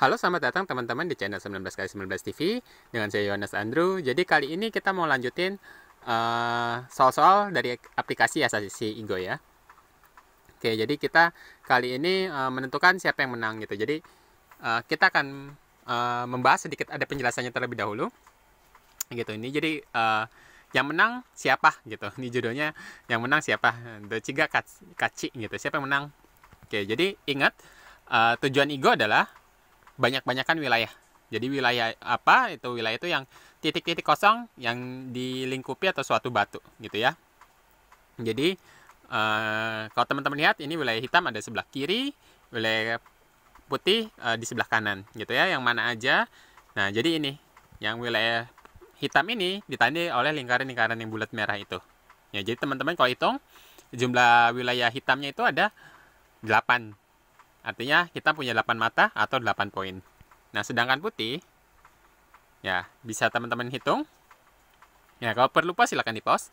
Halo, selamat datang teman-teman di channel 19 kali 19 TV dengan saya Yohanes Andrew. Jadi kali ini kita mau lanjutin eh, soal-soal uh, dari aplikasi asasi Igo ya. Oke, jadi kita kali ini uh, menentukan siapa yang menang gitu. Jadi uh, kita akan uh, membahas sedikit ada penjelasannya terlebih dahulu. Gitu. Ini jadi uh, yang menang siapa gitu. Ini judulnya yang menang siapa. The Ciga Kaci gitu. Siapa yang menang? Oke, jadi ingat uh, tujuan Igo adalah banyak-banyakan wilayah. Jadi wilayah apa itu wilayah itu yang titik-titik kosong yang dilingkupi atau suatu batu gitu ya. Jadi uh, kalau teman-teman lihat ini wilayah hitam ada sebelah kiri, wilayah putih uh, di sebelah kanan gitu ya yang mana aja. Nah, jadi ini yang wilayah hitam ini ditandai oleh lingkaran-lingkaran yang bulat merah itu. Ya, jadi teman-teman kalau hitung jumlah wilayah hitamnya itu ada 8 Artinya kita punya 8 mata atau 8 poin. Nah, sedangkan putih, ya bisa teman-teman hitung. Ya, kalau perlu pause silahkan di pause.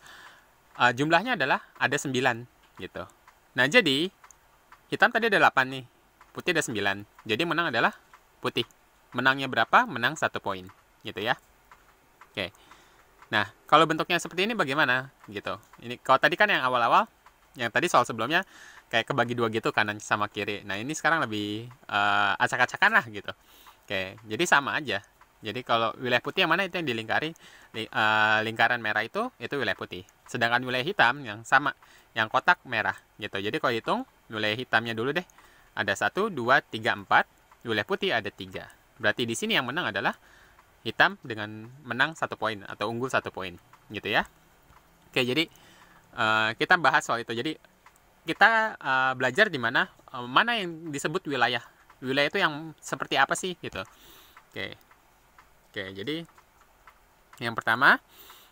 Uh, jumlahnya adalah ada 9 gitu. Nah, jadi hitam tadi ada 8 nih, putih ada 9. Jadi menang adalah putih. Menangnya berapa? Menang satu poin gitu ya. Oke. Nah, kalau bentuknya seperti ini bagaimana gitu. Ini kalau tadi kan yang awal-awal yang tadi soal sebelumnya kayak kebagi dua gitu kanan sama kiri nah ini sekarang lebih uh, acak-acakan lah gitu oke jadi sama aja jadi kalau wilayah putih yang mana itu yang dilingkari li, uh, lingkaran merah itu itu wilayah putih sedangkan wilayah hitam yang sama yang kotak merah gitu jadi kalau hitung wilayah hitamnya dulu deh ada satu dua tiga empat wilayah putih ada tiga berarti di sini yang menang adalah hitam dengan menang satu poin atau unggul satu poin gitu ya oke jadi Eh, kita bahas soal itu. Jadi kita uh, belajar di mana uh, mana yang disebut wilayah. Wilayah itu yang seperti apa sih gitu. Oke. Oke, jadi yang pertama,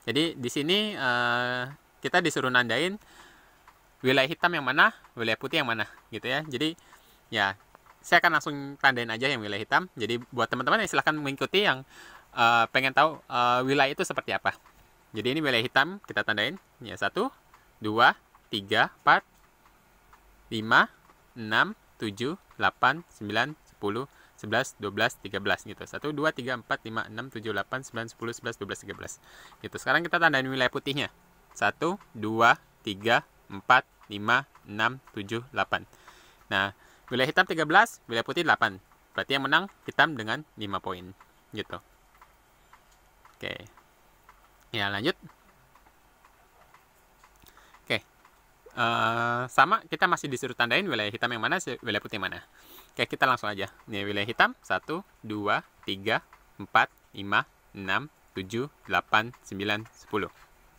jadi di sini uh, kita disuruh nandain wilayah hitam yang mana, wilayah putih yang mana gitu ya. Jadi ya saya akan langsung tandain aja yang wilayah hitam. Jadi buat teman-teman yang silahkan mengikuti yang uh, pengen tahu uh, wilayah itu seperti apa. Jadi ini wilayah hitam kita tandain. Ya satu, 2, 3, 4, 5, 6, 7, 8, 9, 10, 11, 12, 13 gitu. 1, 2, 3, 4, 5, 6, 7, 8, 9, 10, 11, 12, 13 gitu. Sekarang kita tandain wilayah putihnya. 1, 2, 3, 4, 5, 6, 7, 8. Nah, wilayah hitam 13, wilayah putih 8. Berarti yang menang hitam dengan 5 poin gitu. Oke. Ya, lanjut. Uh, sama kita masih disuruh tandain wilayah hitam yang mana wilayah putih mana oke kita langsung aja ini wilayah hitam 1 2 3 4 5 6 7 8 9 10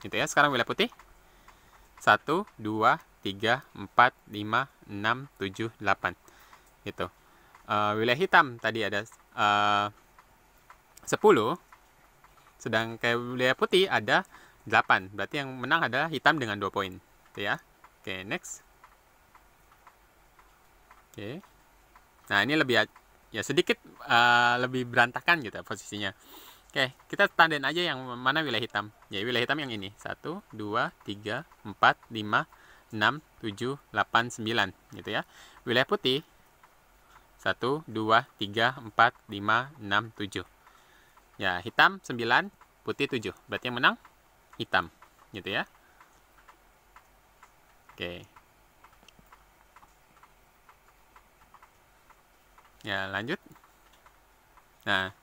gitu ya sekarang wilayah putih 1 2 3 4 5 6 7 8 gitu uh, wilayah hitam tadi ada eh, uh, 10 sedang kayak wilayah putih ada 8 berarti yang menang adalah hitam dengan 2 poin gitu ya Oke, next. Oke. Nah, ini lebih ya sedikit uh, lebih berantakan gitu ya posisinya. Oke, kita tandain aja yang mana wilayah hitam. Ya, wilayah hitam yang ini. 1 2 3 4 5 6 7 8 9 gitu ya. Wilayah putih 1 2 3 4 5 6 7. Ya, hitam 9, putih 7. Berarti yang menang hitam gitu ya. Oke. Ya, lanjut. Nah,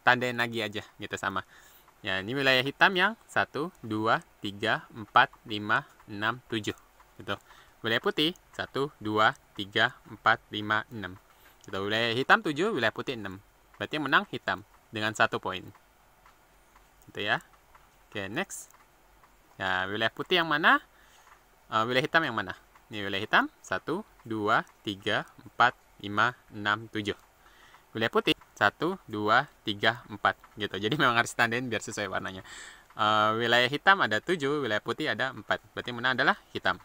tandain lagi aja gitu sama. Ya, ini wilayah hitam yang 1 2 3 4 5 6 7 gitu. Wilayah putih 1 2 3 4 5 6. Gitu. Wilayah hitam 7, wilayah putih 6. Berarti yang menang hitam dengan satu poin. Gitu ya. Oke, next. Ya, wilayah putih yang mana? uh, eh, wilayah hitam yang mana? Ini wilayah hitam. 1, 2, 3, 4, 5, 6, 7. Wilayah putih. 1, 2, 3, 4. Gitu. Jadi memang harus tandain biar sesuai warnanya. Uh, wilayah hitam ada 7, wilayah putih ada 4. Berarti mana adalah hitam.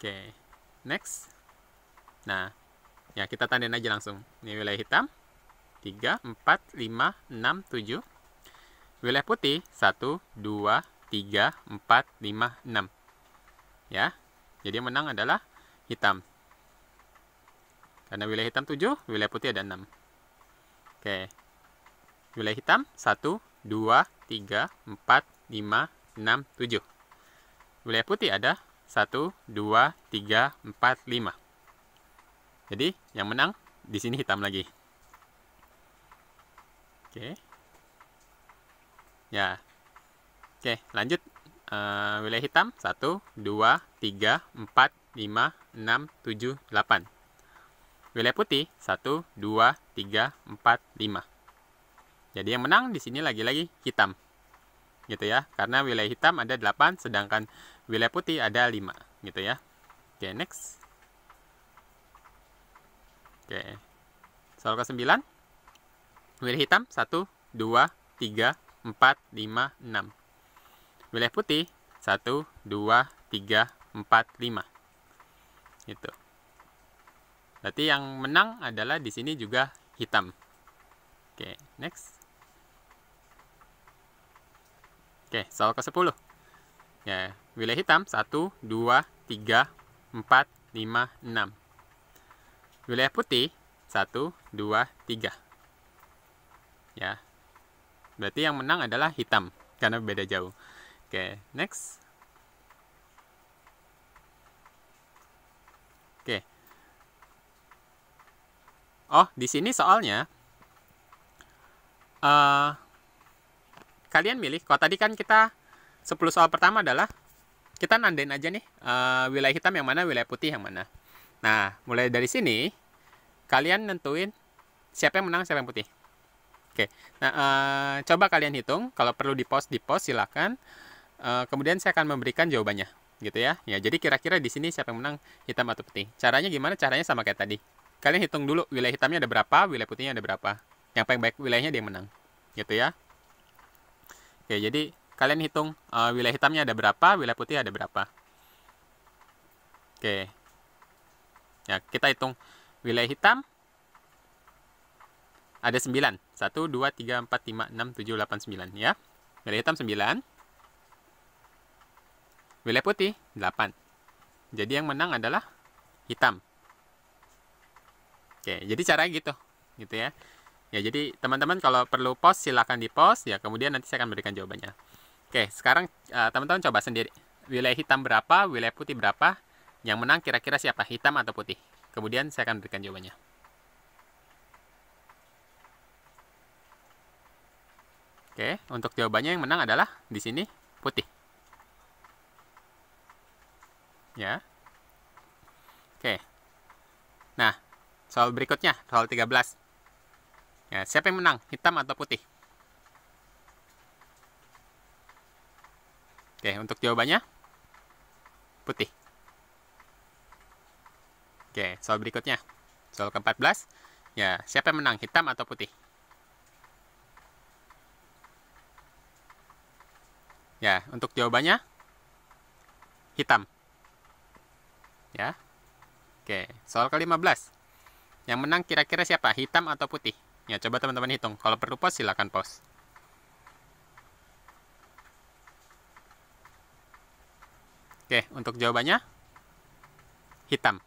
Oke, okay. next. Nah, ya kita tandain aja langsung. Ini wilayah hitam. 3, 4, 5, 6, 7. Wilayah putih. 1, 2, 3, 4, 5, 6. Ya. Jadi yang menang adalah hitam. Karena wilayah hitam 7, wilayah putih ada 6. Oke. Wilayah hitam 1, 2, 3, 4, 5, 6, 7. Wilayah putih ada 1, 2, 3, 4, 5. Jadi yang menang di sini hitam lagi. Oke. Ya, Oke, lanjut. Uh, wilayah hitam 1 2 3 4 5 6 7 8. Wilayah putih 1 2 3 4 5. Jadi yang menang di sini lagi-lagi hitam. Gitu ya. Karena wilayah hitam ada 8 sedangkan wilayah putih ada 5, gitu ya. Oke, next. Oke. Soal ke-9. Wilayah hitam 1 2 3 4 5 6 wilayah putih 1 2 3 4 5 gitu berarti yang menang adalah di sini juga hitam oke next Oke, soal ke-10. Ya, wilayah hitam 1 2 3 4 5 6. Wilayah putih 1 2 3. Ya. Berarti yang menang adalah hitam karena beda jauh okay next oke okay. oh di sini soalnya uh, kalian milih kalau tadi kan kita 10 soal pertama adalah kita nandain aja nih uh, wilayah hitam yang mana wilayah putih yang mana nah mulai dari sini kalian nentuin siapa yang menang siapa yang putih Oke, okay. nah uh, coba kalian hitung. Kalau perlu di post di post silakan. Eh, kemudian saya akan memberikan jawabannya gitu ya. Ya, jadi kira-kira di sini siapa yang menang hitam atau putih. Caranya gimana? Caranya sama kayak tadi. Kalian hitung dulu wilayah hitamnya ada berapa, wilayah putihnya ada berapa. Yang paling baik wilayahnya dia yang menang. Gitu ya. Oke, jadi kalian hitung uh, wilayah hitamnya ada berapa, wilayah putih ada berapa. Oke. Ya, kita hitung wilayah hitam ada 9. 1 2 3 4 5 6 7 8 9 ya. Wilayah hitam 9. Wilayah putih 8. Jadi yang menang adalah hitam. Oke, jadi cara gitu. Gitu ya. Ya, jadi teman-teman kalau perlu post silahkan di-post ya, kemudian nanti saya akan berikan jawabannya. Oke, sekarang eh, teman-teman uh, coba sendiri. Wilayah hitam berapa, wilayah putih berapa? Yang menang kira-kira siapa? Hitam atau putih? Kemudian saya akan berikan jawabannya. Oke, untuk jawabannya yang menang adalah di sini putih ya Oke. Nah, soal berikutnya, soal 13. Ya, siapa yang menang, hitam atau putih? Oke, untuk jawabannya putih. Oke, soal berikutnya. Soal ke-14. Ya, siapa yang menang, hitam atau putih? Ya, untuk jawabannya hitam. Ya. Oke, soal ke-15. Yang menang kira-kira siapa? Hitam atau putih? Ya, coba teman-teman hitung. Kalau perlu pause silakan pause. Oke, untuk jawabannya hitam.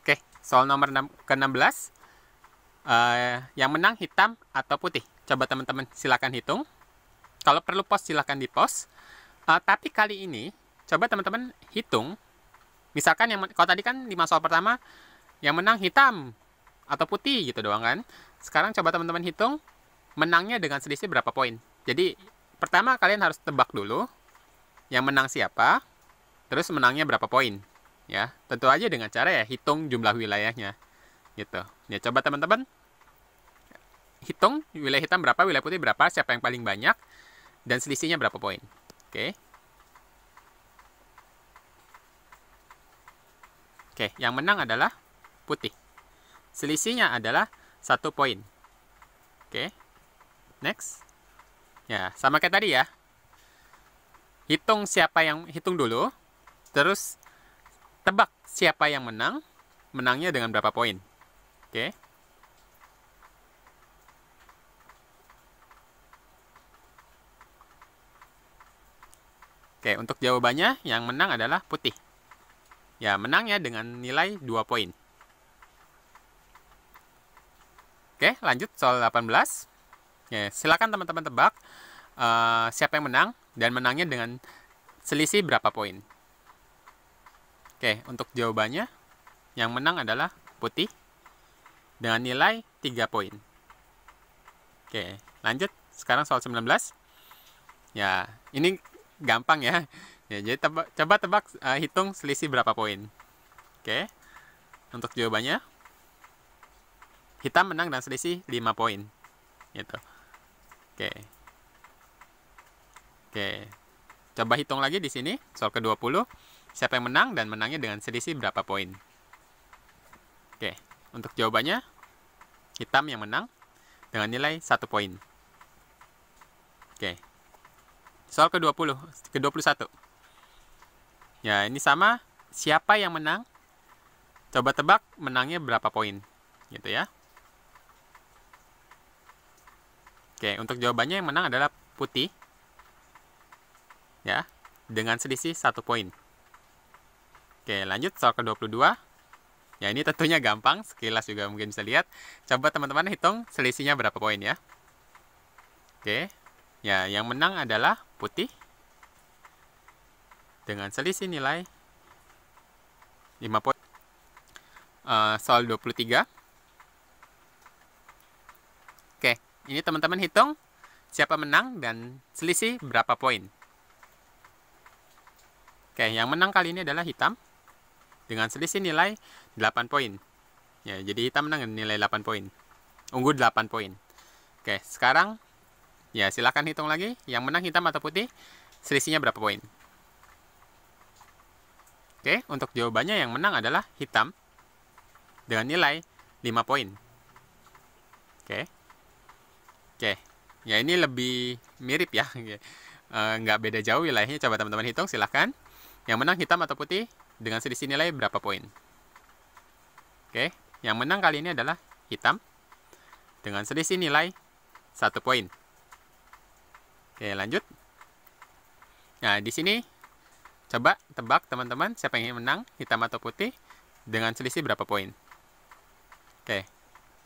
Oke, soal nomor ke-16. Uh, eh, yang menang hitam atau putih? Coba teman-teman silakan hitung. Kalau perlu pause silakan di pause. Uh, tapi kali ini coba teman-teman hitung misalkan yang kalau tadi kan di soal pertama yang menang hitam atau putih gitu doang kan sekarang coba teman-teman hitung menangnya dengan selisih berapa poin jadi pertama kalian harus tebak dulu yang menang siapa terus menangnya berapa poin ya tentu aja dengan cara ya hitung jumlah wilayahnya gitu ya coba teman-teman hitung wilayah hitam berapa wilayah putih berapa siapa yang paling banyak dan selisihnya berapa poin oke okay. Oke, yang menang adalah putih. Selisihnya adalah satu poin. Oke, next. Ya, sama kayak tadi ya. Hitung siapa yang hitung dulu, terus tebak siapa yang menang, menangnya dengan berapa poin. Oke. Oke, untuk jawabannya yang menang adalah putih ya menang ya dengan nilai 2 poin. Oke, lanjut soal 18. Ya, silakan teman-teman tebak uh, siapa yang menang dan menangnya dengan selisih berapa poin. Oke, untuk jawabannya yang menang adalah putih dengan nilai 3 poin. Oke, lanjut sekarang soal 19. Ya, ini gampang ya. Ya, jadi teba, coba tebak uh, hitung selisih berapa poin. Oke. Untuk jawabannya hitam menang dan selisih 5 poin. Gitu. Oke. Oke. Coba hitung lagi di sini soal ke-20. Siapa yang menang dan menangnya dengan selisih berapa poin. Oke. Untuk jawabannya hitam yang menang dengan nilai 1 poin. Oke. Soal ke-20, ke-21. Ya, ini sama siapa yang menang? Coba tebak menangnya berapa poin. Gitu ya. Oke, untuk jawabannya yang menang adalah putih. Ya, dengan selisih satu poin. Oke, lanjut soal ke-22. Ya, ini tentunya gampang. Sekilas juga mungkin bisa lihat. Coba teman-teman hitung selisihnya berapa poin ya. Oke, ya yang menang adalah putih dengan selisih nilai 5 poin. Uh, soal 23. Oke, ini teman-teman hitung siapa menang dan selisih berapa poin. Oke, yang menang kali ini adalah hitam dengan selisih nilai 8 poin. Ya, jadi hitam menang dengan nilai 8 poin. Unggul 8 poin. Oke, sekarang ya silakan hitung lagi yang menang hitam atau putih selisihnya berapa poin. Oke, untuk jawabannya yang menang adalah hitam dengan nilai 5 poin. Oke. Oke. Ya ini lebih mirip ya. E, nggak beda jauh wilayahnya. Coba teman-teman hitung silahkan. Yang menang hitam atau putih dengan selisih nilai berapa poin. Oke. Yang menang kali ini adalah hitam dengan selisih nilai 1 poin. Oke, lanjut. Nah, di sini Coba tebak teman-teman siapa yang ingin menang, hitam atau putih, dengan selisih berapa poin. Oke,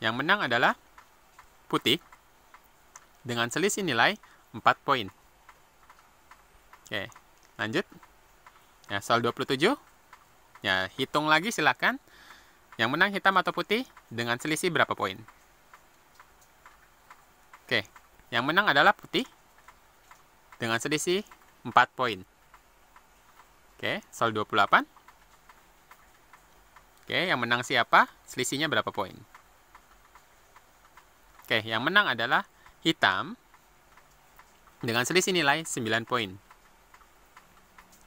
yang menang adalah putih dengan selisih nilai 4 poin. Oke, lanjut. Ya, soal 27. Ya, hitung lagi silakan. Yang menang hitam atau putih dengan selisih berapa poin. Oke, yang menang adalah putih dengan selisih 4 poin. Oke, soal 28. Oke, yang menang siapa? Selisihnya berapa poin? Oke, yang menang adalah hitam dengan selisih nilai 9 poin.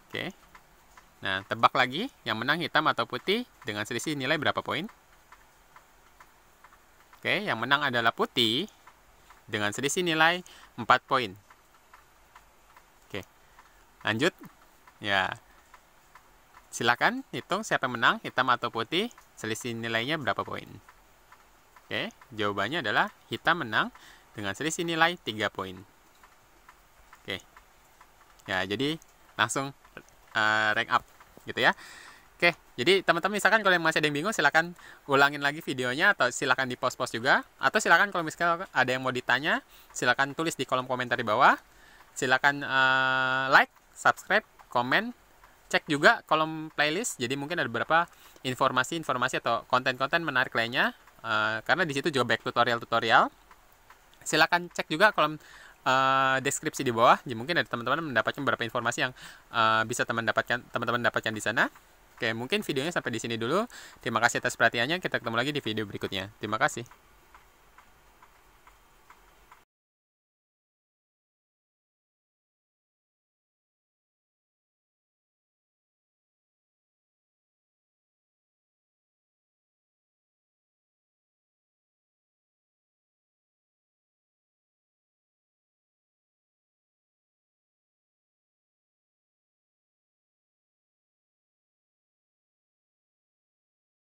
Oke. Nah, tebak lagi yang menang hitam atau putih dengan selisih nilai berapa poin? Oke, yang menang adalah putih dengan selisih nilai 4 poin. Oke. Lanjut. Ya. Silakan hitung siapa yang menang, hitam atau putih, selisih nilainya berapa poin. Oke, jawabannya adalah hitam menang dengan selisih nilai 3 poin. Oke. Ya, jadi langsung uh, rank up gitu ya. Oke, jadi teman-teman misalkan kalau masih ada yang bingung silakan ulangin lagi videonya atau silakan di post-post juga atau silakan kalau misalkan ada yang mau ditanya silakan tulis di kolom komentar di bawah. Silakan uh, like, subscribe, komen cek juga kolom playlist jadi mungkin ada beberapa informasi-informasi atau konten-konten menarik lainnya uh, karena di situ juga back tutorial-tutorial silakan cek juga kolom uh, deskripsi di bawah jadi mungkin ada teman-teman mendapatkan beberapa informasi yang uh, bisa teman dapatkan teman-teman dapatkan di sana oke mungkin videonya sampai di sini dulu terima kasih atas perhatiannya kita ketemu lagi di video berikutnya terima kasih